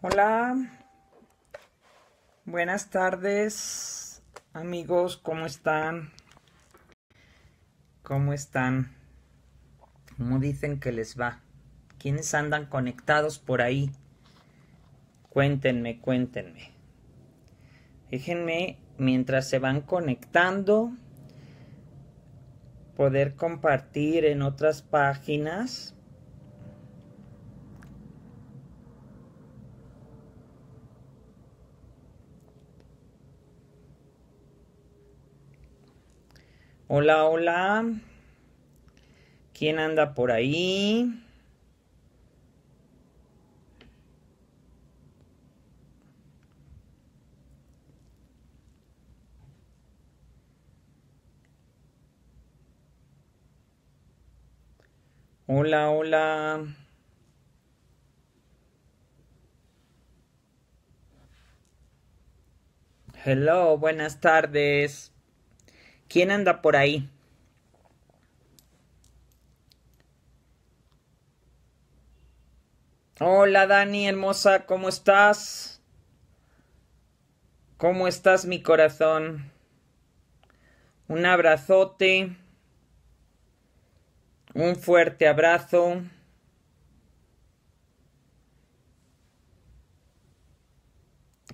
Hola, buenas tardes amigos, ¿cómo están? ¿Cómo están? ¿Cómo dicen que les va? ¿Quiénes andan conectados por ahí? Cuéntenme, cuéntenme. Déjenme, mientras se van conectando, poder compartir en otras páginas Hola, hola. ¿Quién anda por ahí? Hola, hola. Hello, buenas tardes. ¿Quién anda por ahí? Hola Dani, hermosa, ¿cómo estás? ¿Cómo estás mi corazón? Un abrazote. Un fuerte abrazo.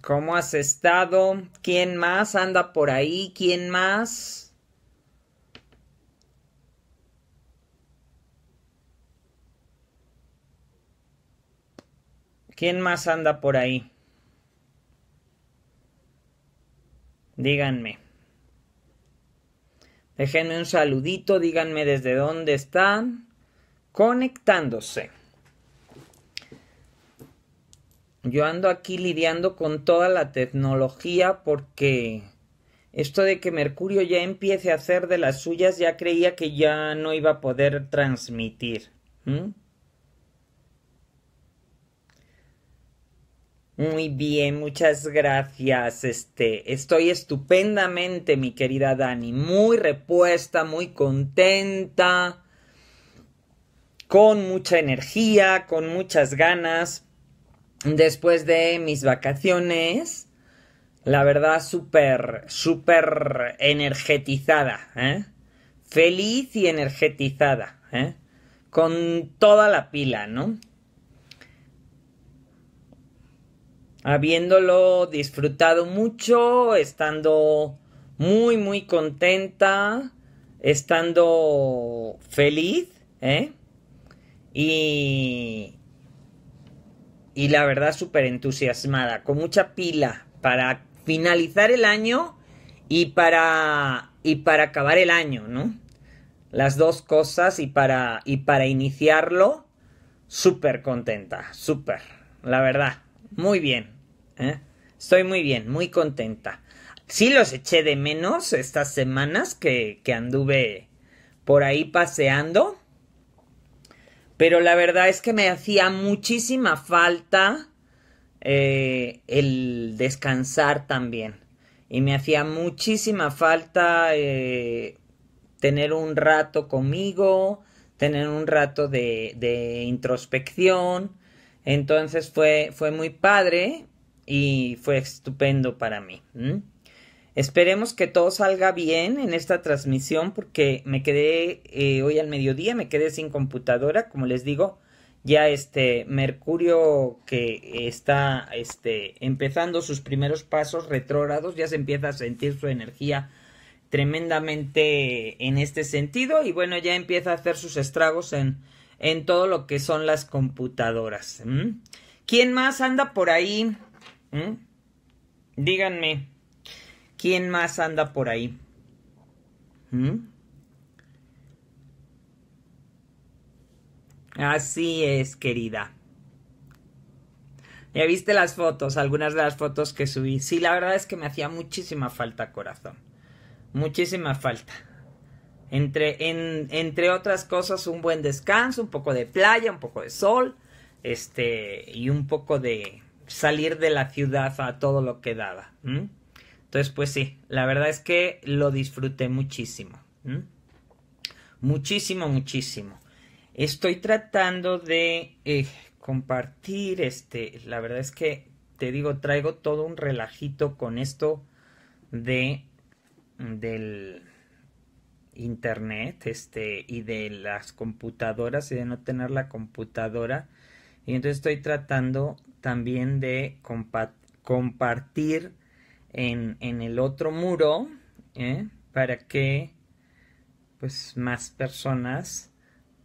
¿Cómo has estado? ¿Quién más anda por ahí? ¿Quién más? ¿Quién más anda por ahí? Díganme. Déjenme un saludito, díganme desde dónde están conectándose. Yo ando aquí lidiando con toda la tecnología porque esto de que Mercurio ya empiece a hacer de las suyas ya creía que ya no iba a poder transmitir. Muy bien, muchas gracias. Este, estoy estupendamente, mi querida Dani, muy repuesta, muy contenta, con mucha energía, con muchas ganas. Después de mis vacaciones, la verdad, súper, súper energetizada, ¿eh? Feliz y energetizada, ¿eh? Con toda la pila, ¿no? habiéndolo disfrutado mucho, estando muy, muy contenta, estando feliz, ¿eh? Y, y la verdad súper entusiasmada, con mucha pila para finalizar el año y para, y para acabar el año, ¿no? Las dos cosas y para, y para iniciarlo, súper contenta, súper, la verdad, muy bien. ¿eh? Estoy muy bien, muy contenta. Sí los eché de menos estas semanas que, anduve por ahí paseando. Pero la verdad es que me hacía muchísima falta eh, el descansar también. Y me hacía muchísima falta eh, tener un rato conmigo, tener un rato de, de introspección. Entonces fue, fue muy padre y fue estupendo para mí. Esperemos que todo salga bien en esta transmisión porque me quedé eh, hoy al mediodía, me quedé sin computadora, como les digo, ya este Mercurio que está este, empezando sus primeros pasos retrógrados, ya se empieza a sentir su energía tremendamente en este sentido y bueno, ya empieza a hacer sus estragos en, en todo lo que son las computadoras. ¿Quién más anda por ahí? ¿Mm? Díganme, ¿quién más anda por ahí? ¿Mm? Así es, querida. Ya viste las fotos, algunas de las fotos que subí. Sí, la verdad es que me hacía muchísima falta, corazón. Muchísima falta. Entre, entre otras cosas, un buen descanso, un poco de playa, un poco de sol, este, y un poco de, salir de la ciudad a todo lo que daba. Entonces, pues sí, la verdad es que lo disfruté muchísimo. Muchísimo, muchísimo. Estoy tratando de eh, compartir este, la verdad es que te digo, traigo todo un relajito con esto de del internet, este y de las computadoras y de no tener la computadora. Y entonces estoy tratando también de compartir en, el otro muro ¿eh? para que pues más personas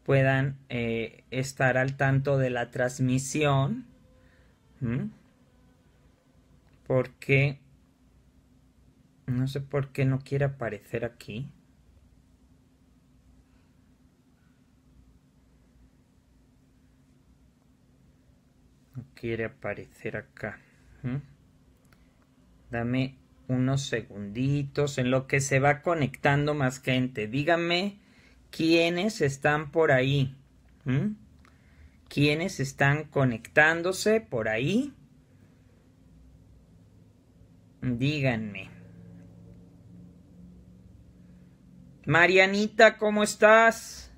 puedan eh, estar al tanto de la transmisión porque no sé por qué no quiere aparecer aquí quiere aparecer acá. Dame unos segunditos en lo que se va conectando más gente. Díganme quiénes están por ahí. ¿Quiénes están conectándose por ahí? Díganme. Marianita, ¿cómo estás?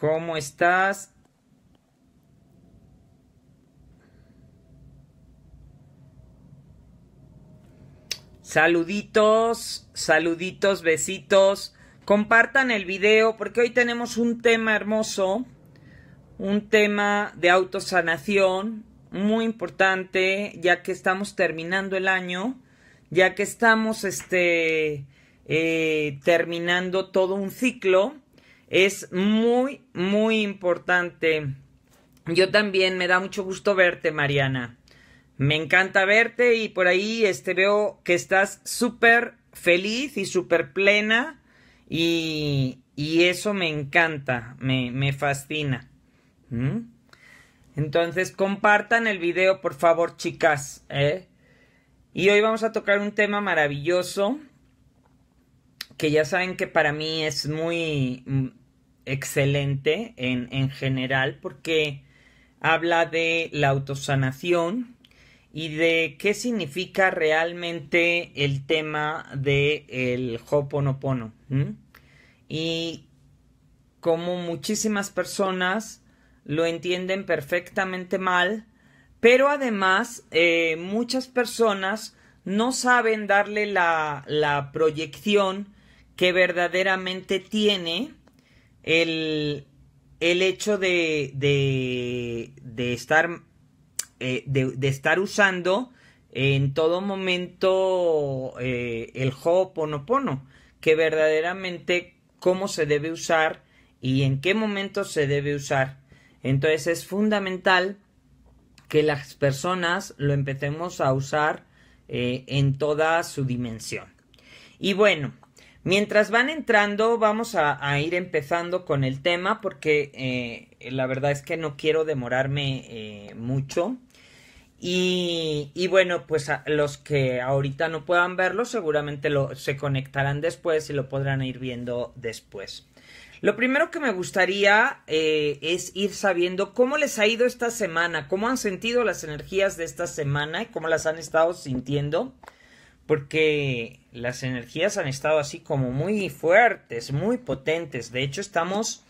¿Cómo estás? Saluditos, saluditos, besitos. Compartan el video porque hoy tenemos un tema hermoso, un tema de autosanación muy importante ya que estamos terminando el año, ya que estamos este, eh, terminando todo un ciclo es muy, muy importante. Yo también me da mucho gusto verte, Mariana. Me encanta verte y por ahí este, veo que estás súper feliz y súper plena y, eso me encanta, me, fascina. ¿Mm? Entonces compartan el video, por favor, chicas. ¿eh? Y hoy vamos a tocar un tema maravilloso que ya saben que para mí es muy excelente en, general porque habla de la autosanación y de qué significa realmente el tema del el Hoponopono. Y como muchísimas personas lo entienden perfectamente mal, pero además eh, muchas personas no saben darle la proyección que verdaderamente tiene el, hecho de, de, de estar, eh, de, estar usando en todo momento eh, el Ho'oponopono, que verdaderamente cómo se debe usar y en qué momento se debe usar. Entonces es fundamental que las personas lo empecemos a usar eh, en toda su dimensión. Y bueno, Mientras van entrando, vamos a, ir empezando con el tema porque eh, la verdad es que no quiero demorarme eh, mucho. Y, bueno, pues los que ahorita no puedan verlo, seguramente se conectarán después y lo podrán ir viendo después. Lo primero que me gustaría eh, es ir sabiendo cómo les ha ido esta semana, cómo han sentido las energías de esta semana y cómo las han estado sintiendo porque las energías han estado así como muy fuertes, muy potentes. De hecho, estamos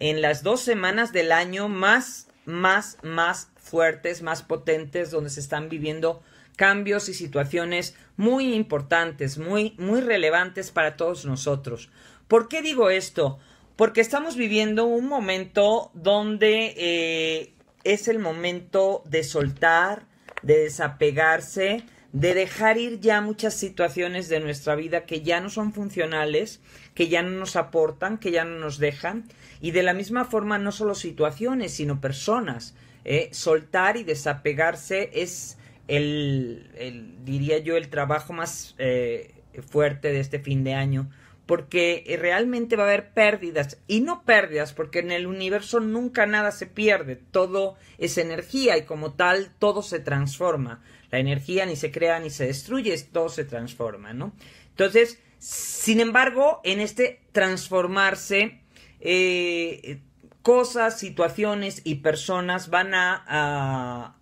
en las dos semanas del año más, más, más fuertes, más potentes, donde se están viviendo cambios y situaciones muy importantes, muy, muy relevantes para todos nosotros. ¿Por qué digo esto? Porque estamos viviendo un momento donde eh, es el momento de soltar, de desapegarse, de dejar ir ya muchas situaciones de nuestra vida que ya no son funcionales, que ya no nos aportan, que ya no nos dejan, y de la misma forma no solo situaciones, sino personas. ¿eh? soltar y desapegarse es el, diría yo, el trabajo más eh, fuerte de este fin de año, porque realmente va a haber pérdidas, y no pérdidas, porque en el universo nunca nada se pierde, todo es energía y como tal todo se transforma. La energía ni se crea ni se destruye, todo se transforma, ¿no? Entonces, sin embargo, en este transformarse, eh, cosas, situaciones y personas van a,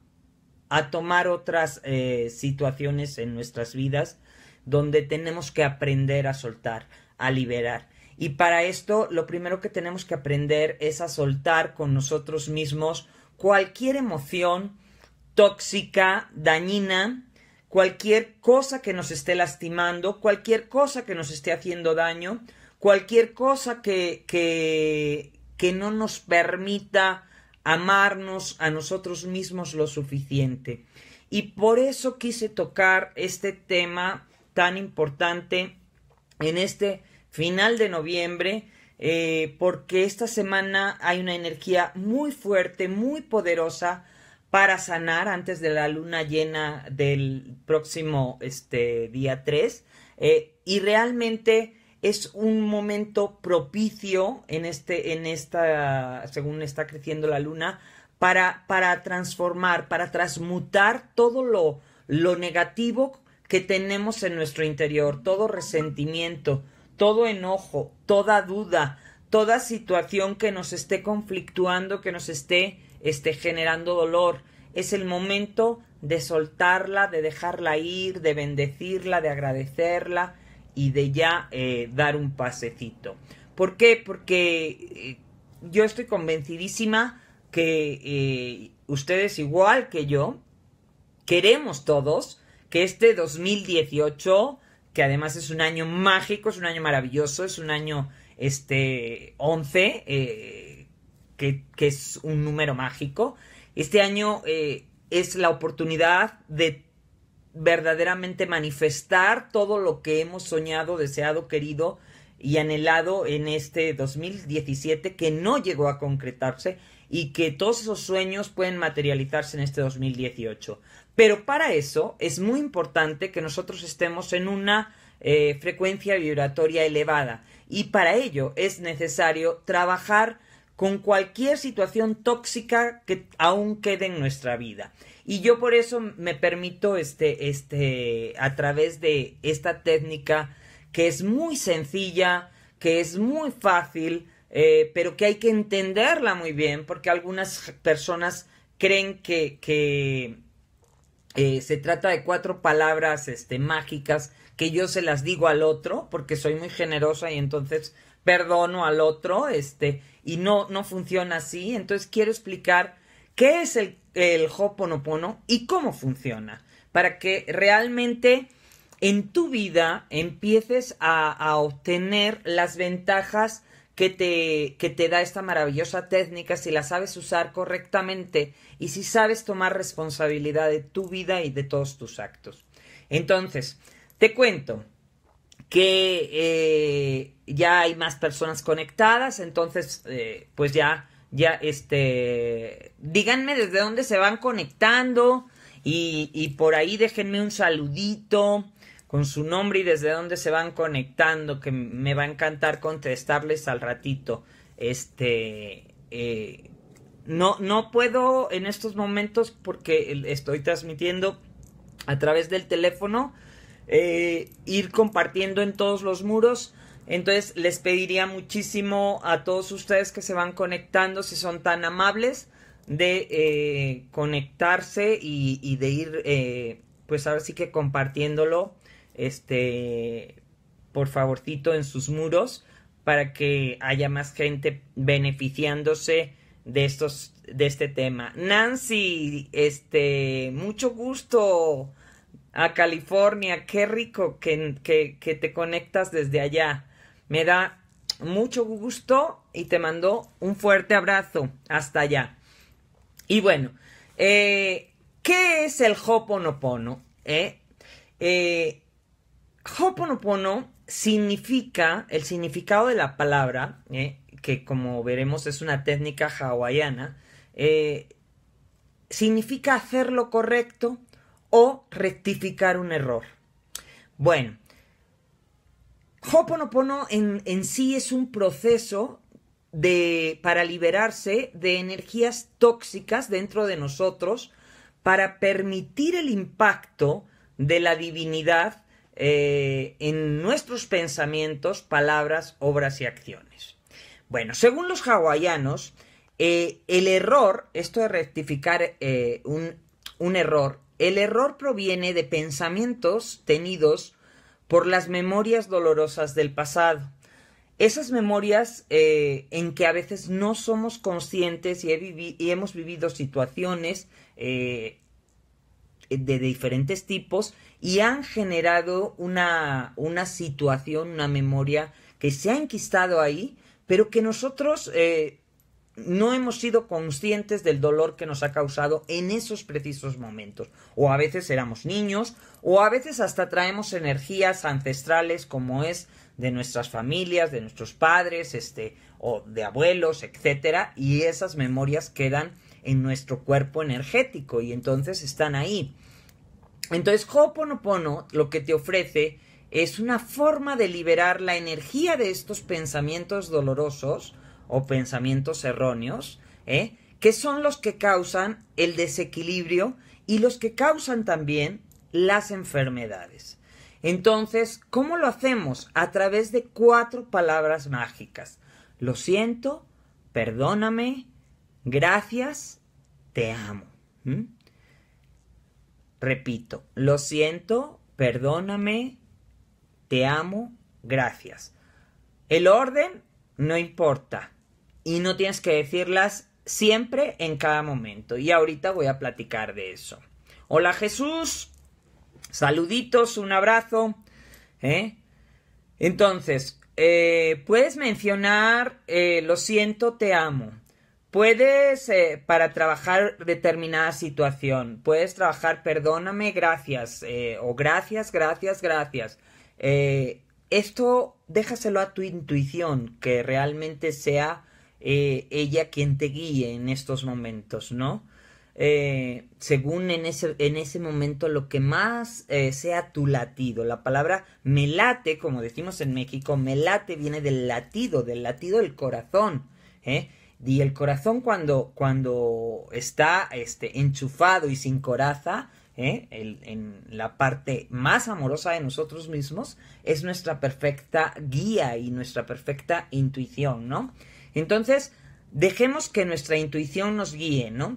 a, tomar otras eh, situaciones en nuestras vidas donde tenemos que aprender a soltar, a liberar. Y para esto lo primero que tenemos que aprender es a soltar con nosotros mismos cualquier emoción tóxica, dañina, cualquier cosa que nos esté lastimando, cualquier cosa que nos esté haciendo daño, cualquier cosa que, que, que no nos permita amarnos a nosotros mismos lo suficiente. Y por eso quise tocar este tema tan importante en este final de noviembre, eh, porque esta semana hay una energía muy fuerte, muy poderosa para sanar antes de la luna llena del próximo este, día 3. Eh, y realmente es un momento propicio en este, en esta, según está creciendo la luna, para, para transformar, para transmutar todo lo, lo negativo que tenemos en nuestro interior, todo resentimiento, todo enojo, toda duda, toda situación que nos esté conflictuando, que nos esté esté generando dolor. Es el momento de soltarla, de dejarla ir, de bendecirla, de agradecerla y de ya eh, dar un pasecito. ¿Por qué? Porque eh, yo estoy convencidísima que eh, ustedes igual que yo queremos todos que este 2018, que además es un año mágico, es un año maravilloso, es un año este 11, que, es un número mágico. Este año eh, es la oportunidad de verdaderamente manifestar todo lo que hemos soñado, deseado, querido y anhelado en este 2017 que no llegó a concretarse y que todos esos sueños pueden materializarse en este 2018. Pero para eso es muy importante que nosotros estemos en una eh, frecuencia vibratoria elevada y para ello es necesario trabajar con cualquier situación tóxica que aún quede en nuestra vida. Y yo por eso me permito este, este, a través de esta técnica que es muy sencilla, que es muy fácil, eh, pero que hay que entenderla muy bien, porque algunas personas creen que, que eh, se trata de cuatro palabras este, mágicas que yo se las digo al otro, porque soy muy generosa y entonces perdono al otro, este, y no, no funciona así. Entonces quiero explicar qué es el, el Hoponopono y cómo funciona, para que realmente en tu vida empieces a, a obtener las ventajas que te, que te da esta maravillosa técnica si la sabes usar correctamente y si sabes tomar responsabilidad de tu vida y de todos tus actos. Entonces, te cuento, que eh, ya hay más personas conectadas, entonces eh, pues ya, ya este, díganme desde dónde se van conectando y, por ahí déjenme un saludito con su nombre y desde dónde se van conectando, que me va a encantar contestarles al ratito. Este, eh, no, no puedo en estos momentos porque estoy transmitiendo a través del teléfono eh, ir compartiendo en todos los muros. Entonces les pediría muchísimo a todos ustedes que se van conectando, si son tan amables, de eh, conectarse y, de ir, eh, pues ahora sí que compartiéndolo, este, por favorcito en sus muros, para que haya más gente beneficiándose de estos, de este tema. Nancy, este, mucho gusto a California. Qué rico que, te conectas desde allá. Me da mucho gusto y te mando un fuerte abrazo hasta allá. Y bueno, eh, ¿qué es el Hoponopono? Eh? eh? hoponopono significa, el significado de la palabra, eh, que como veremos es una técnica hawaiana, significa hacer lo correcto o rectificar un error. Bueno, Hoponopono en, en sí es un proceso de, para liberarse de energías tóxicas dentro de nosotros, para permitir el impacto de la divinidad eh, en nuestros pensamientos, palabras, obras y acciones. Bueno, según los hawaianos, eh, el error, esto de rectificar eh, un error, el error proviene de pensamientos tenidos por las memorias dolorosas del pasado. Esas memorias eh, en que a veces no somos conscientes y, hemos vivido situaciones eh, de diferentes tipos y han generado una, situación, una memoria que se ha enquistado ahí, pero que nosotros eh, no hemos sido conscientes del dolor que nos ha causado en esos precisos momentos. O a veces éramos niños, o a veces hasta traemos energías ancestrales como es de nuestras familias, de nuestros padres, este, o de abuelos, etcétera, y esas memorias quedan en nuestro cuerpo energético y entonces están ahí. Entonces, Ho'oponopono lo que te ofrece es una forma de liberar la energía de estos pensamientos dolorosos o pensamientos erróneos, ¿eh? que son los que causan el desequilibrio y los que causan también las enfermedades. Entonces, ¿cómo lo hacemos? A través de cuatro palabras mágicas. Lo siento, perdóname, gracias, te amo. Repito, lo siento, perdóname, te amo, gracias. El orden no importa. Y no tienes que decirlas siempre en cada momento. Y ahorita voy a platicar de eso. Hola Jesús. Saluditos, un abrazo. ¿eh? Entonces, eh, puedes mencionar eh, lo siento, te amo. Puedes, para trabajar determinada situación, puedes trabajar perdóname, gracias, o gracias, gracias, gracias esto déjaselo a tu intuición, que realmente sea eh, ella quien te guíe en estos momentos, ¿no? Eh, según en ese, momento lo que más eh, sea tu latido. La palabra me late, como decimos en México, me late viene del latido, del latido del corazón. Y el corazón cuando, cuando está este, enchufado y sin coraza, ¿eh? en la parte más amorosa de nosotros mismos, es nuestra perfecta guía y nuestra perfecta intuición, ¿no? Entonces, dejemos que nuestra intuición nos guíe, ¿no?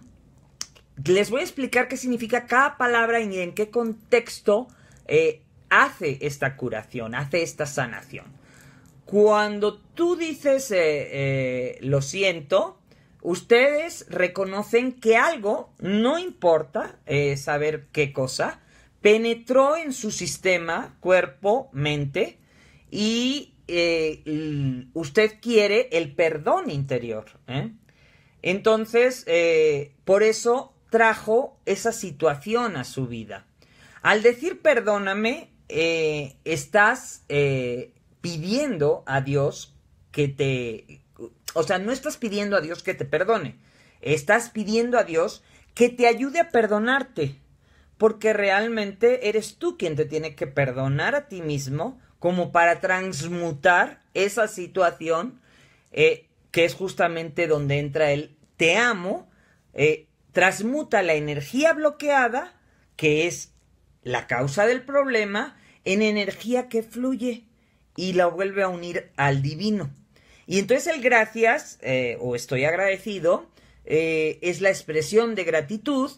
Les voy a explicar qué significa cada palabra y en qué contexto eh, hace esta curación, hace esta sanación. Cuando tú dices eh, lo siento, ustedes reconocen que algo, no importa eh, saber qué cosa, penetró en su sistema, cuerpo, mente, y eh, usted quiere el perdón interior. ¿eh? Entonces, por eso trajo esa situación a su vida. Al decir perdóname, estás pidiendo a Dios que te o sea, no estás pidiendo a Dios que te perdone, estás pidiendo a Dios que te ayude a perdonarte, porque realmente eres tú quien te tiene que perdonar a ti mismo como para transmutar esa situación eh, que es justamente donde entra el te amo, eh, transmuta la energía bloqueada, que es la causa del problema, en energía que fluye y la vuelve a unir al divino. Y entonces el gracias eh, o estoy agradecido eh, es la expresión de gratitud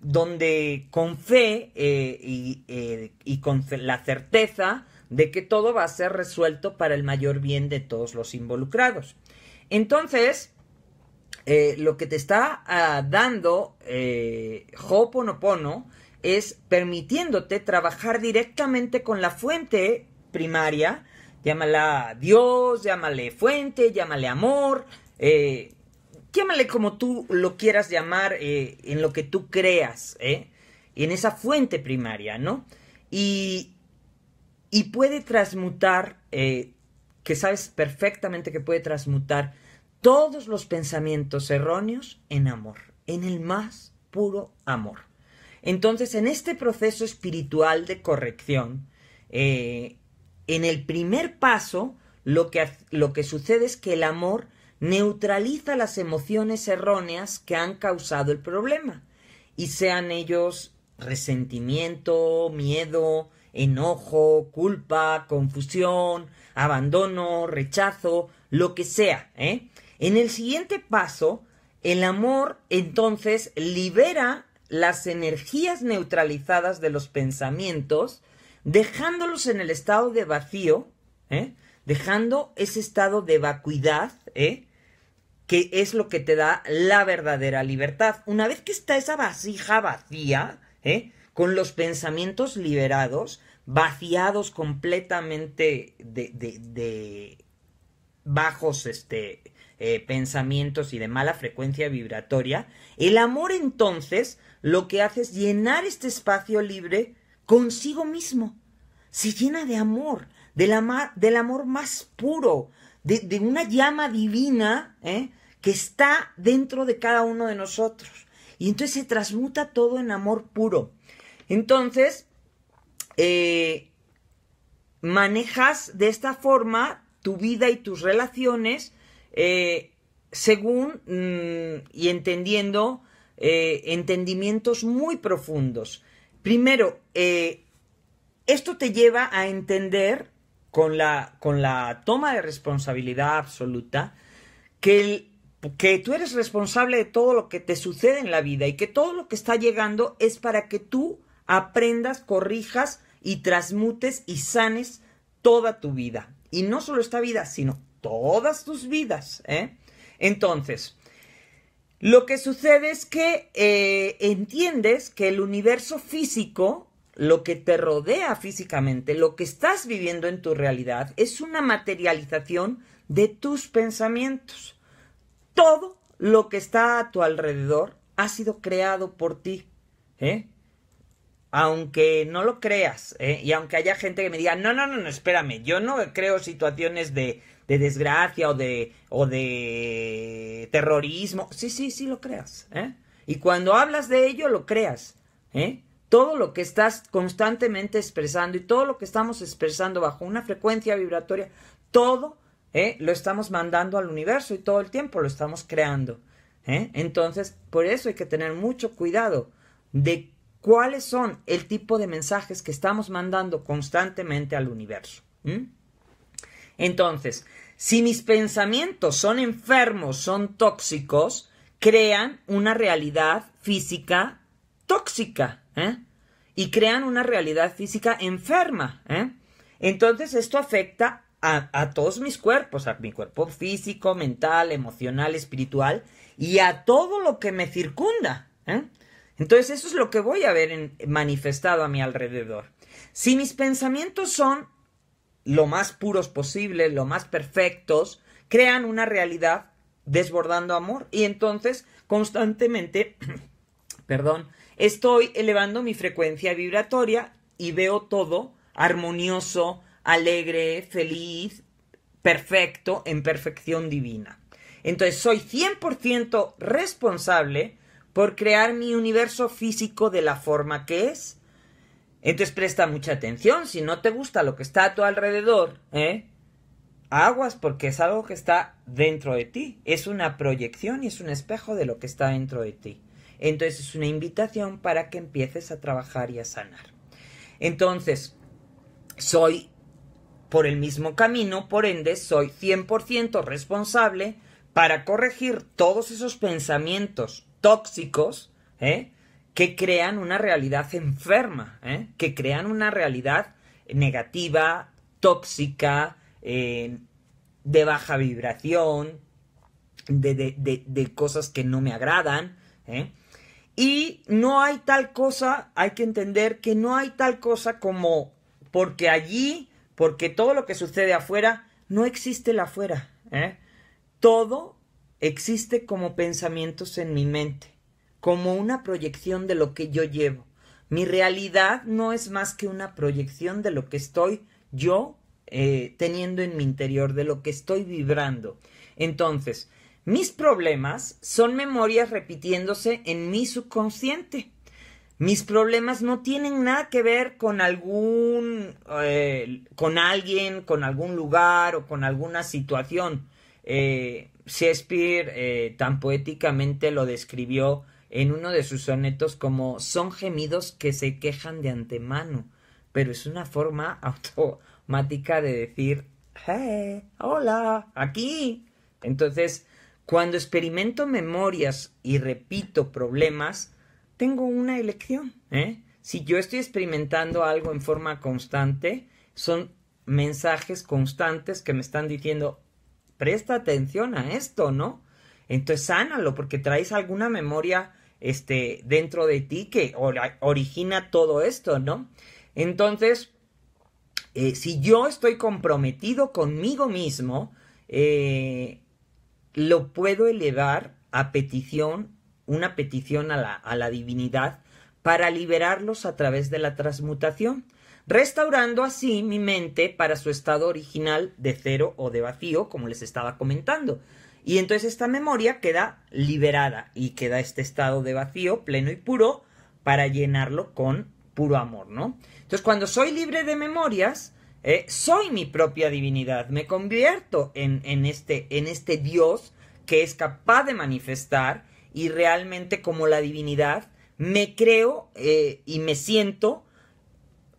donde con fe eh, y, con la certeza de que todo va a ser resuelto para el mayor bien de todos los involucrados. Entonces, lo que te está ah, dando dando Ho'oponopono es permitiéndote trabajar directamente con la fuente primaria Llámala Dios, llámale fuente, llámale amor, eh, llámale como tú lo quieras llamar, eh, en lo que tú creas, eh, en esa fuente primaria, ¿no? Y, y puede transmutar, que sabes perfectamente que puede transmutar todos los pensamientos erróneos en amor, en el más puro amor. Entonces, en este proceso espiritual de corrección, en el primer paso, lo que, sucede es que el amor neutraliza las emociones erróneas que han causado el problema, y sean ellos resentimiento, miedo, enojo, culpa, confusión, abandono, rechazo, lo que sea. ¿eh? En el siguiente paso, el amor entonces libera las energías neutralizadas de los pensamientos dejándolos en el estado de vacío, ¿eh? dejando ese estado de vacuidad, ¿eh? que es lo que te da la verdadera libertad. Una vez que está esa vasija vacía, ¿eh? con los pensamientos liberados, vaciados completamente de, bajos este, pensamientos y de mala frecuencia vibratoria, el amor entonces lo que hace es llenar este espacio libre consigo mismo, se llena de amor, del, amor más puro, de, una llama divina ¿eh? que está dentro de cada uno de nosotros. Y entonces se transmuta todo en amor puro. Entonces, eh, manejas de esta forma tu vida y tus relaciones eh, según mm, y entendiendo entendimientos muy profundos. Primero, eh, esto te lleva a entender con la, toma de responsabilidad absoluta que, que tú eres responsable de todo lo que te sucede en la vida y que todo lo que está llegando es para que tú aprendas, corrijas y transmutes y sanes toda tu vida. Y no solo esta vida, sino todas tus vidas. ¿eh? Entonces, lo que sucede es que eh, entiendes que el universo físico, lo que te rodea físicamente, lo que estás viviendo en tu realidad, es una materialización de tus pensamientos. Todo lo que está a tu alrededor ha sido creado por ti. ¿eh? aunque no lo creas, ¿eh? y aunque haya gente que me diga, no, no, no, no, espérame, yo no creo situaciones de, desgracia o de, de terrorismo. Sí, sí, sí lo creas. ¿eh? Y cuando hablas de ello, lo creas. ¿eh? Todo lo que estás constantemente expresando y todo lo que estamos expresando bajo una frecuencia vibratoria, todo lo estamos mandando al universo y todo el tiempo lo estamos creando. Entonces, por eso hay que tener mucho cuidado de cuáles son el tipo de mensajes que estamos mandando constantemente al universo. ¿Mm? Entonces, si mis pensamientos son enfermos, son tóxicos, crean una realidad física tóxica ¿eh? y crean una realidad física enferma. ¿eh? Entonces, esto afecta a, a, todos mis cuerpos, a mi cuerpo físico, mental, emocional, espiritual y a todo lo que me circunda. ¿eh? Entonces eso es lo que voy a ver manifestado a mi alrededor. Si mis pensamientos son lo más puros posible, lo más perfectos, crean una realidad desbordando amor y entonces constantemente, perdón, estoy elevando mi frecuencia vibratoria y veo todo armonioso, alegre, feliz, perfecto, en perfección divina. Entonces soy 100% responsable por crear mi universo físico de la forma que es. Entonces presta mucha atención, si no te gusta lo que está a tu alrededor, ¿eh? aguas porque es algo que está dentro de ti, es una proyección y es un espejo de lo que está dentro de ti. Entonces es una invitación para que empieces a trabajar y a sanar. Entonces, soy por el mismo camino, por ende, soy 100% responsable para corregir todos esos pensamientos tóxicos, ¿eh? que crean una realidad enferma, ¿eh? que crean una realidad negativa, tóxica, eh, de baja vibración, de, cosas que no me agradan. Y no hay tal cosa, hay que entender que no hay tal cosa como porque allí, porque todo lo que sucede afuera, no existe el afuera. Todo Existe como pensamientos en mi mente, como una proyección de lo que yo llevo. Mi realidad no es más que una proyección de lo que estoy yo eh, teniendo en mi interior, de lo que estoy vibrando. Entonces, mis problemas son memorias repitiéndose en mi subconsciente. Mis problemas no tienen nada que ver con algún, eh, con alguien, con algún lugar o con alguna situación. Eh, Shakespeare eh, tan poéticamente lo describió en uno de sus sonetos como son gemidos que se quejan de antemano, pero es una forma automática de decir, hey, hola, aquí. Entonces, cuando experimento memorias y repito problemas, tengo una elección. ¿eh? Si yo estoy experimentando algo en forma constante, son mensajes constantes que me están diciendo, presta atención a esto, ¿no? Entonces sánalo porque traes alguna memoria este, dentro de ti que origina todo esto, ¿no? Entonces, eh, si yo estoy comprometido conmigo mismo, eh, lo puedo elevar a petición, una petición a la, a la divinidad, para liberarlos a través de la transmutación restaurando así mi mente para su estado original de cero o de vacío, como les estaba comentando. Y entonces esta memoria queda liberada y queda este estado de vacío pleno y puro para llenarlo con puro amor, ¿no? Entonces cuando soy libre de memorias, eh, soy mi propia divinidad, me convierto en, en, este, en este Dios que es capaz de manifestar y realmente como la divinidad me creo eh, y me siento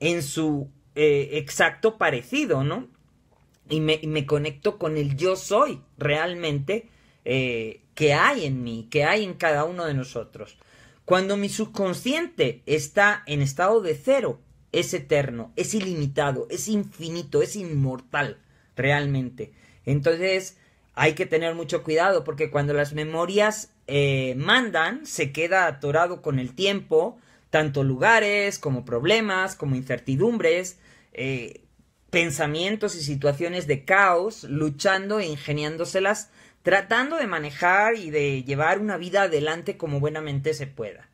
en su eh, exacto parecido, ¿no? Y me, conecto con el yo soy realmente eh, que hay en mí, que hay en cada uno de nosotros. Cuando mi subconsciente está en estado de cero, es eterno, es ilimitado, es infinito, es inmortal, realmente. Entonces hay que tener mucho cuidado porque cuando las memorias eh, mandan, se queda atorado con el tiempo, tanto lugares como problemas, como incertidumbres, eh, pensamientos y situaciones de caos, luchando e ingeniándoselas, tratando de manejar y de llevar una vida adelante como buenamente se pueda.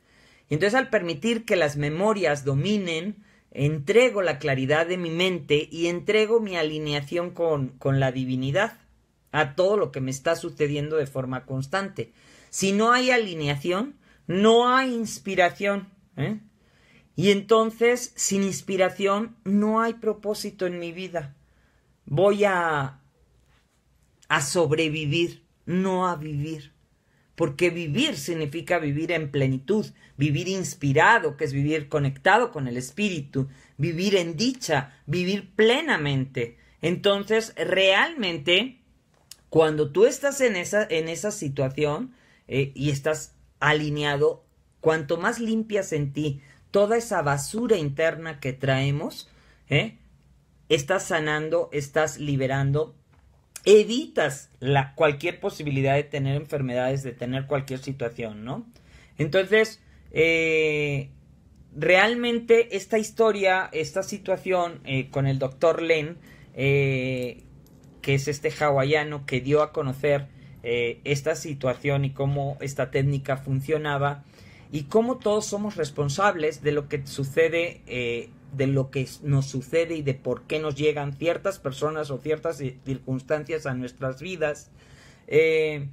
Y entonces al permitir que las memorias dominen, entrego la claridad de mi mente y entrego mi alineación con, con la divinidad a todo lo que me está sucediendo de forma constante. Si no hay alineación, no hay inspiración, ¿eh? Y entonces, sin inspiración, no hay propósito en mi vida. Voy a, a sobrevivir, no a vivir. Porque vivir significa vivir en plenitud, vivir inspirado, que es vivir conectado con el espíritu, vivir en dicha, vivir plenamente. Entonces, realmente, cuando tú estás en esa, en esa situación eh, y estás alineado Cuanto más limpias en ti toda esa basura interna que traemos, ¿eh? estás sanando, estás liberando, evitas la, cualquier posibilidad de tener enfermedades, de tener cualquier situación, ¿no? Entonces, eh, realmente esta historia, esta situación eh, con el doctor Len, que es este hawaiano que dio a conocer esta situación y cómo esta técnica funcionaba, y cómo todos somos responsables de lo que sucede, eh, de lo que nos sucede y de por qué nos llegan ciertas personas o ciertas circunstancias a nuestras vidas. Eh,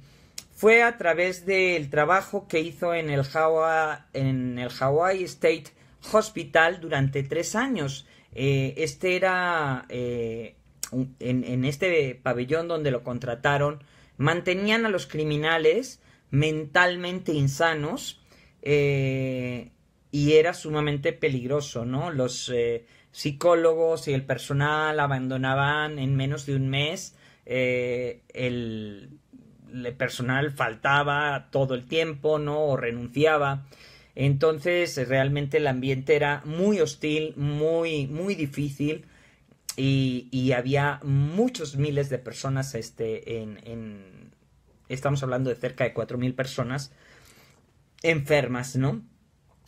fue a través del trabajo que hizo en el, Hawaii, en el Hawaii State Hospital durante tres años. Eh, este era en, este pabellón donde lo contrataron, mantenían a los criminales mentalmente insanos eh, y era sumamente peligroso, ¿no? Los eh, psicólogos y el personal abandonaban en menos de un mes, eh, el, personal faltaba todo el tiempo, ¿no? O renunciaba. Entonces, realmente el ambiente era muy hostil, muy, muy difícil. Y, había muchos miles de personas este, en, en, estamos hablando de cerca de 4.000 personas enfermas, ¿no?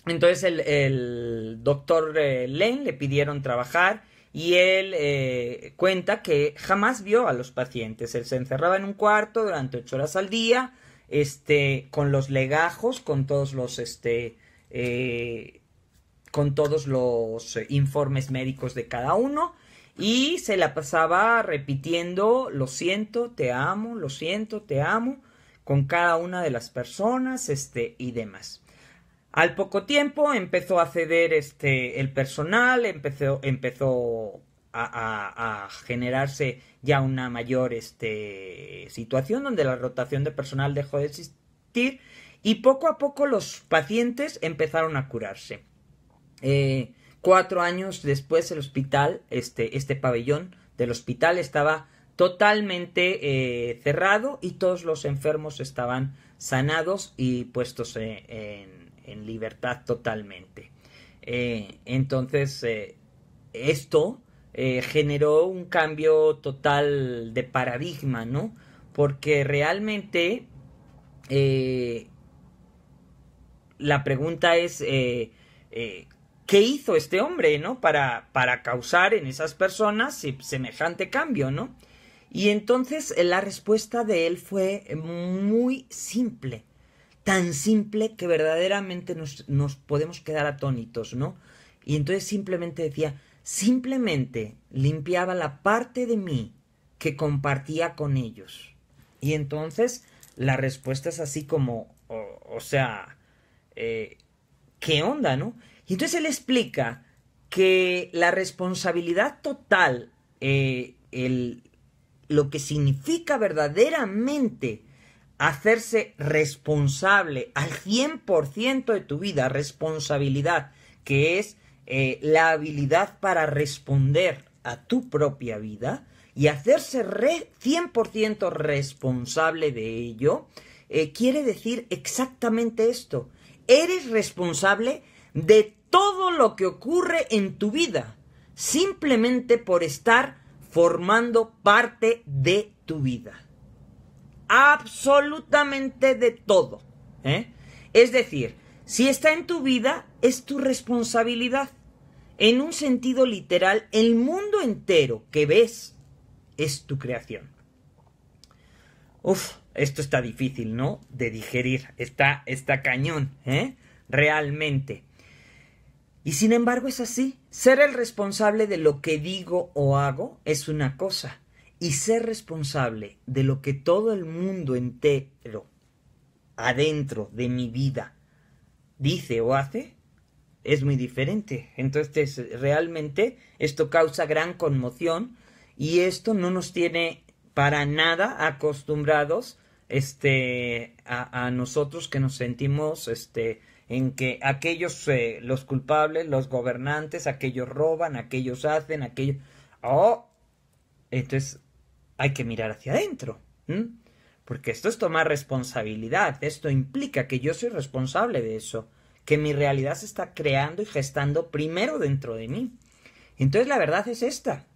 Entonces el, doctor eh, Len le pidieron trabajar y él eh, cuenta que jamás vio a los pacientes. Él se encerraba en un cuarto durante ocho horas al día, este, con los legajos, con todos los, este, eh, con todos los informes médicos de cada uno y se la pasaba repitiendo lo siento, te amo, lo siento, te amo con cada una de las personas este, y demás. Al poco tiempo empezó a ceder este, el personal, empezó, empezó a, generarse ya una mayor este, situación donde la rotación de personal dejó de existir y poco a poco los pacientes empezaron a curarse. Eh, cuatro años después el hospital, este, este pabellón del hospital estaba totalmente eh, cerrado y todos los enfermos estaban sanados y puestos eh, en, libertad totalmente. Eh, entonces, esto generó un cambio total de paradigma, ¿no? Porque realmente la pregunta es, ¿qué hizo este hombre, ¿no? Para, para causar en esas personas semejante cambio, ¿no? Y entonces eh, la respuesta de él fue eh, muy simple, tan simple que verdaderamente nos, podemos quedar atónitos, ¿no? Y entonces simplemente decía, simplemente limpiaba la parte de mí que compartía con ellos. Y entonces la respuesta es así como, o, sea, eh, ¿qué onda, no? Y entonces él explica que la responsabilidad total, el, lo que significa verdaderamente hacerse responsable al 100% de tu vida, responsabilidad, que es eh, la habilidad para responder a tu propia vida y hacerse 100% responsable de ello, eh, quiere decir exactamente esto. Eres responsable de todo lo que ocurre en tu vida, simplemente por estar formando parte de tu vida. Absolutamente de todo. ¿eh? Es decir, si está en tu vida, es tu responsabilidad. En un sentido literal, el mundo entero que ves es tu creación. Uf, esto está difícil, ¿no? De digerir. Está, está cañón, ¿eh? Realmente. Y sin embargo es así. Ser el responsable de lo que digo o hago es una cosa. Y ser responsable de lo que todo el mundo entero adentro de mi vida dice o hace es muy diferente. Entonces realmente esto causa gran conmoción y esto no nos tiene para nada acostumbrados este a, a nosotros que nos sentimos este en que aquellos, eh, los culpables, los gobernantes, aquellos roban, aquellos hacen, aquellos... Oh, entonces hay que mirar hacia adentro, porque esto es tomar responsabilidad, esto implica que yo soy responsable de eso, que mi realidad se está creando y gestando primero dentro de mí. Entonces la verdad es esta,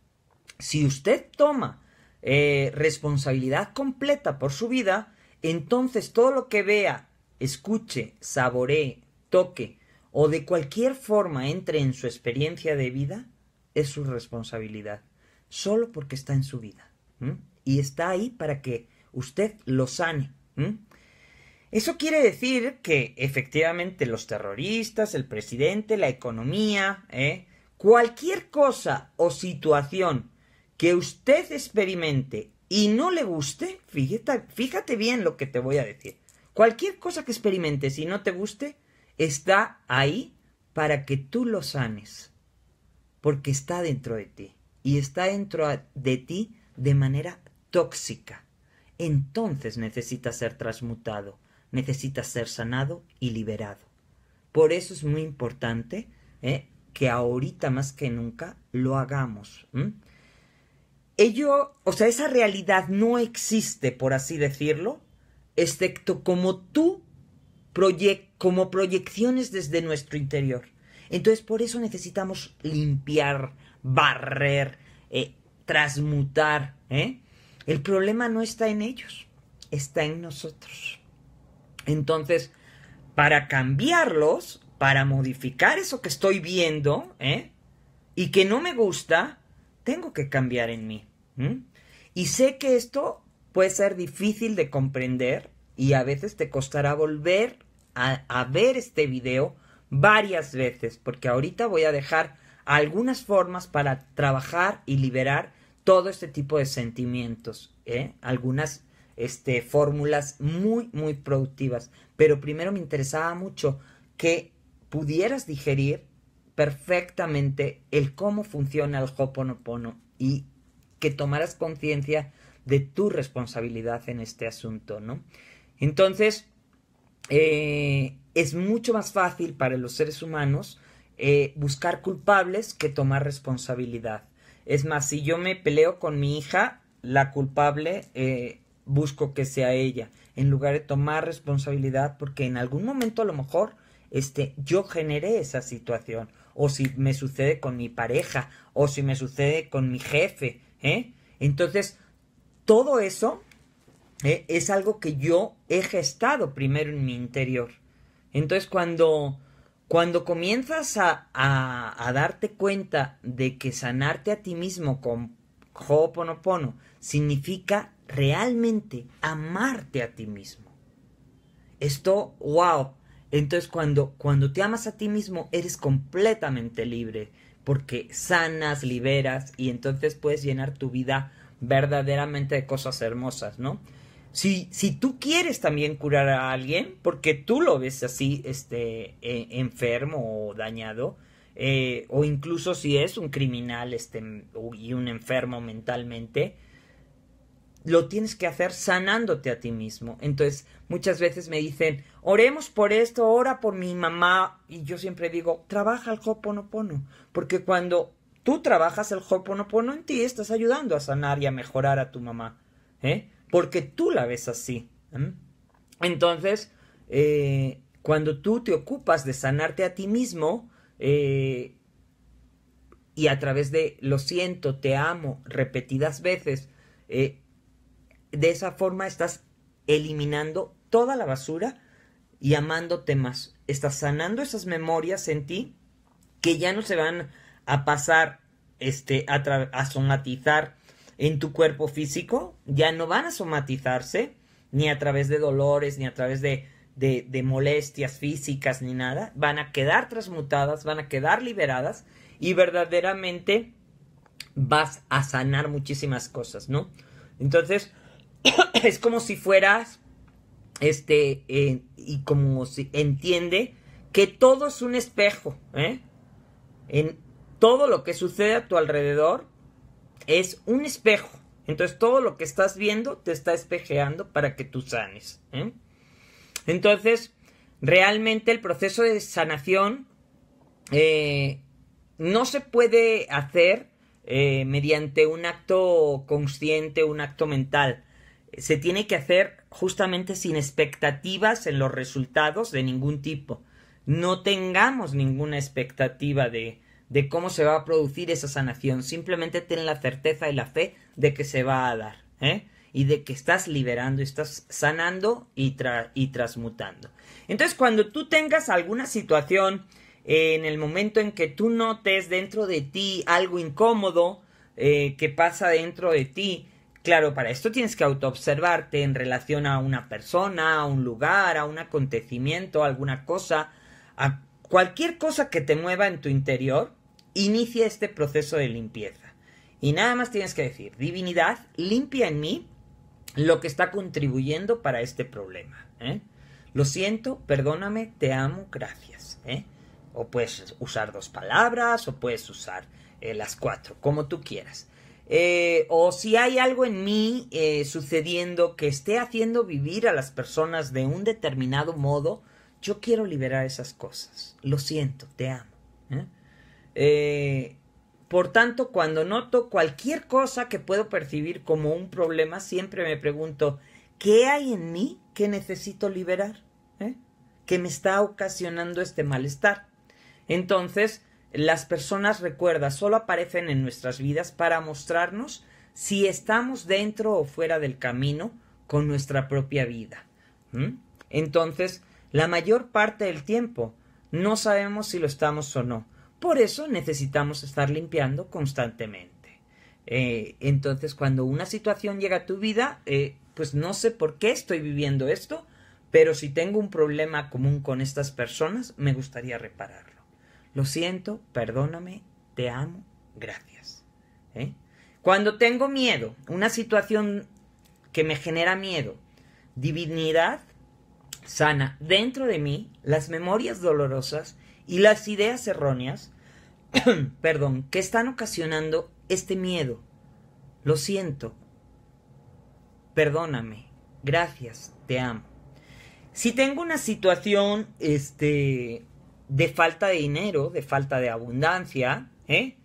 si usted toma eh, responsabilidad completa por su vida, entonces todo lo que vea, escuche, saboree toque o de cualquier forma entre en su experiencia de vida, es su responsabilidad, solo porque está en su vida. Y está ahí para que usted lo sane. Eso quiere decir que efectivamente los terroristas, el presidente, la economía, ¿eh? cualquier cosa o situación que usted experimente y no le guste, fíjate, fíjate bien lo que te voy a decir. Cualquier cosa que experimente y no te guste, está ahí para que tú lo sanes, porque está dentro de ti y está dentro de ti de manera tóxica. Entonces necesitas ser transmutado, necesitas ser sanado y liberado. Por eso es muy importante ¿eh? que ahorita más que nunca lo hagamos. Ello, o sea, esa realidad no existe, por así decirlo, excepto como tú como proyecciones desde nuestro interior. Entonces por eso necesitamos limpiar, barrer, eh, transmutar. ¿eh? El problema no está en ellos, está en nosotros. Entonces, para cambiarlos, para modificar eso que estoy viendo ¿eh? y que no me gusta, tengo que cambiar en mí. Y sé que esto puede ser difícil de comprender, y a veces te costará volver a, ver este video varias veces, porque ahorita voy a dejar algunas formas para trabajar y liberar todo este tipo de sentimientos, ¿eh? algunas este, fórmulas muy, muy productivas. Pero primero me interesaba mucho que pudieras digerir perfectamente el cómo funciona el Hoponopono y que tomaras conciencia de tu responsabilidad en este asunto, ¿no? Entonces, eh, es mucho más fácil para los seres humanos eh, buscar culpables que tomar responsabilidad. Es más, si yo me peleo con mi hija, la culpable eh, busco que sea ella, en lugar de tomar responsabilidad, porque en algún momento a lo mejor este, yo generé esa situación, o si me sucede con mi pareja, o si me sucede con mi jefe, Entonces, todo eso eh, es algo que yo he gestado primero en mi interior. Entonces cuando, cuando comienzas a, a, a darte cuenta de que sanarte a ti mismo con Ho'oponopono significa realmente amarte a ti mismo. Esto, wow. Entonces cuando, cuando te amas a ti mismo eres completamente libre porque sanas, liberas y entonces puedes llenar tu vida verdaderamente de cosas hermosas, ¿no? Si, si tú quieres también curar a alguien, porque tú lo ves así, este, e, enfermo o dañado, eh, o incluso si es un criminal este, y un enfermo mentalmente, lo tienes que hacer sanándote a ti mismo. Entonces, muchas veces me dicen, oremos por esto, ora por mi mamá. Y yo siempre digo, trabaja el pono. Porque cuando tú trabajas el pono en ti, estás ayudando a sanar y a mejorar a tu mamá. ¿eh? porque tú la ves así. Entonces, eh, cuando tú te ocupas de sanarte a ti mismo, eh, y a través de lo siento, te amo, repetidas veces, eh, de esa forma estás eliminando toda la basura y amándote más. Estás sanando esas memorias en ti que ya no se van a pasar este, a, a somatizar en tu cuerpo físico, ya no van a somatizarse, ni a través de dolores, ni a través de, molestias físicas, ni nada. Van a quedar transmutadas, van a quedar liberadas y verdaderamente vas a sanar muchísimas cosas, ¿no? Entonces, es como si fueras, este, eh, y como si entiende que todo es un espejo, ¿eh? En todo lo que sucede a tu alrededor es un espejo. Entonces todo lo que estás viendo te está espejeando para que tú sanes. ¿eh? Entonces, realmente el proceso de sanación eh, no se puede hacer eh, mediante un acto consciente, un acto mental. Se tiene que hacer justamente sin expectativas en los resultados de ningún tipo. No tengamos ninguna expectativa de, de cómo se va a producir esa sanación. Simplemente ten la certeza y la fe de que se va a dar. ¿eh? Y de que estás liberando, estás sanando y, y transmutando. Entonces, cuando tú tengas alguna situación eh, en el momento en que tú notes dentro de ti algo incómodo eh, que pasa dentro de ti, Claro, para esto tienes que autoobservarte en relación a una persona, a un lugar, a un acontecimiento, a alguna cosa, a cualquier cosa que te mueva en tu interior, inicia este proceso de limpieza. Y nada más tienes que decir, divinidad, limpia en mí lo que está contribuyendo para este problema. ¿eh? Lo siento, perdóname, te amo, gracias. ¿eh? O puedes usar dos palabras, o puedes usar eh, las cuatro, como tú quieras. o si hay algo en mí sucediendo que esté haciendo vivir a las personas de un determinado modo, yo quiero liberar esas cosas. Lo siento, te amo. Eh, por tanto, cuando noto cualquier cosa que puedo percibir como un problema, siempre me pregunto, ¿qué hay en mí que necesito liberar? Eh? ¿Qué me está ocasionando este malestar? Entonces, las personas, recuerda, solo aparecen en nuestras vidas para mostrarnos si estamos dentro o fuera del camino con nuestra propia vida. Entonces, la mayor parte del tiempo no sabemos si lo estamos o no. Por eso necesitamos estar limpiando constantemente. Eh, entonces, cuando una situación llega a tu vida, eh, pues no sé por qué estoy viviendo esto, pero si tengo un problema común con estas personas, me gustaría repararlo. Lo siento, perdóname, te amo, gracias. ¿Eh? Cuando tengo miedo, una situación que me genera miedo, divinidad sana dentro de mí, las memorias dolorosas y las ideas erróneas, perdón, que están ocasionando este miedo. Lo siento. Perdóname. Gracias. Te amo. Si tengo una situación este de falta de dinero, de falta de abundancia, ¿eh?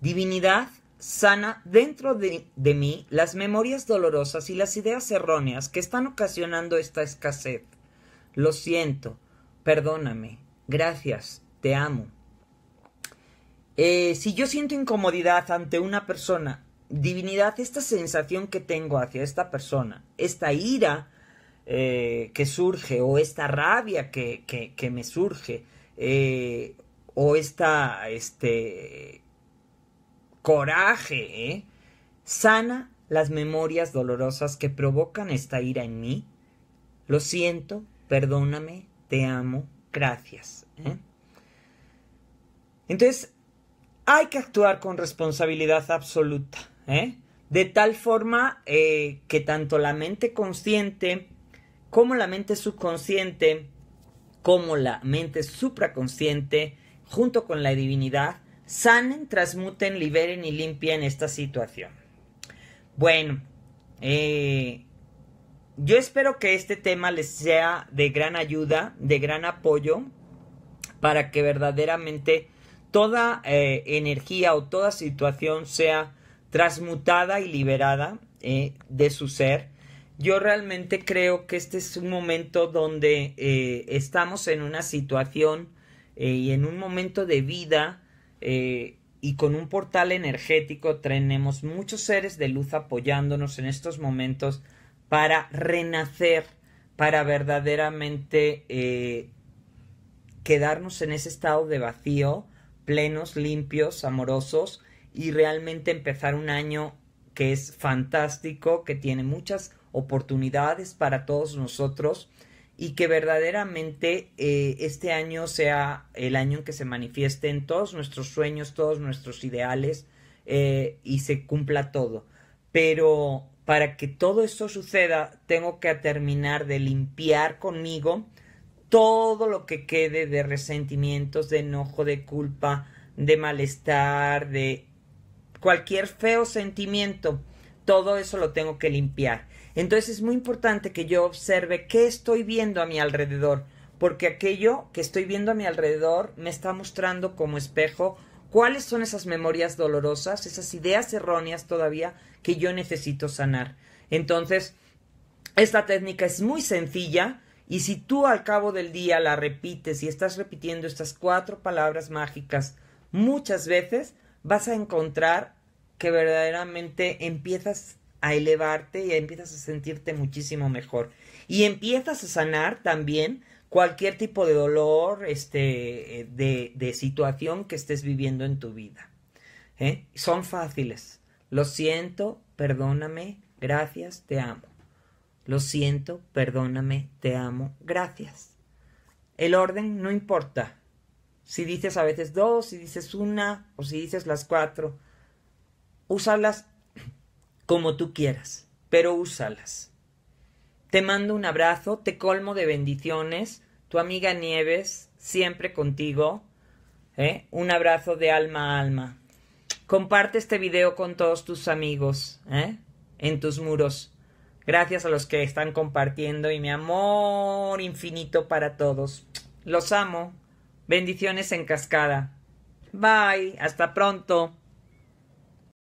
Divinidad sana dentro de, mí las memorias dolorosas y las ideas erróneas que están ocasionando esta escasez. Lo siento, perdóname, gracias, te amo. Eh, si yo siento incomodidad ante una persona, divinidad, esta sensación que tengo hacia esta persona, esta ira eh, que surge o esta rabia que, me surge, eh, o esta, este, coraje, sana las memorias dolorosas que provocan esta ira en mí. Lo siento, perdóname, te amo, gracias. ¿eh? Entonces, hay que actuar con responsabilidad absoluta, ¿eh? de tal forma eh, que tanto la mente consciente como la mente subconsciente, como la mente supraconsciente, junto con la divinidad, sanen, transmuten, liberen y limpien esta situación. Bueno, yo espero que este tema les sea de gran ayuda, de gran apoyo, para que verdaderamente toda eh, energía o toda situación sea transmutada y liberada eh, de su ser. Yo realmente creo que este es un momento donde eh, estamos en una situación y en un momento de vida y con un portal energético tenemos muchos seres de luz apoyándonos en estos momentos para renacer, para verdaderamente quedarnos en ese estado de vacío, plenos, limpios, amorosos y realmente empezar un año que es fantástico, que tiene muchas oportunidades para todos nosotros y que verdaderamente eh, este año sea el año en que se manifiesten todos nuestros sueños, todos nuestros ideales eh, y se cumpla todo. Pero para que todo esto suceda, tengo que terminar de limpiar conmigo todo lo que quede de resentimientos, de enojo, de culpa, de malestar, de cualquier feo sentimiento, todo eso lo tengo que limpiar. Entonces es muy importante que yo observe qué estoy viendo a mi alrededor, porque aquello que estoy viendo a mi alrededor me está mostrando como espejo cuáles son esas memorias dolorosas, esas ideas erróneas todavía que yo necesito sanar. Entonces, esta técnica es muy sencilla, y si tú al cabo del día la repites y estás repitiendo estas cuatro palabras mágicas muchas veces, vas a encontrar que verdaderamente empiezas a elevarte y empiezas a sentirte muchísimo mejor. Y empiezas a sanar también cualquier tipo de dolor, este, de, situación que estés viviendo en tu vida. ¿eh? Son fáciles. Lo siento, perdóname, gracias, te amo. Lo siento, perdóname, te amo, gracias. El orden no importa. Si dices a veces dos, si dices una o si dices las cuatro, úsalas como tú quieras, pero úsalas. Te mando un abrazo, te colmo de bendiciones, tu amiga Nieves, siempre contigo. ¿eh? Un abrazo de alma a alma. Comparte este video con todos tus amigos, ¿eh? en tus muros. Gracias a los que están compartiendo y mi amor infinito para todos. Los amo. Bendiciones en cascada. Bye. Hasta pronto.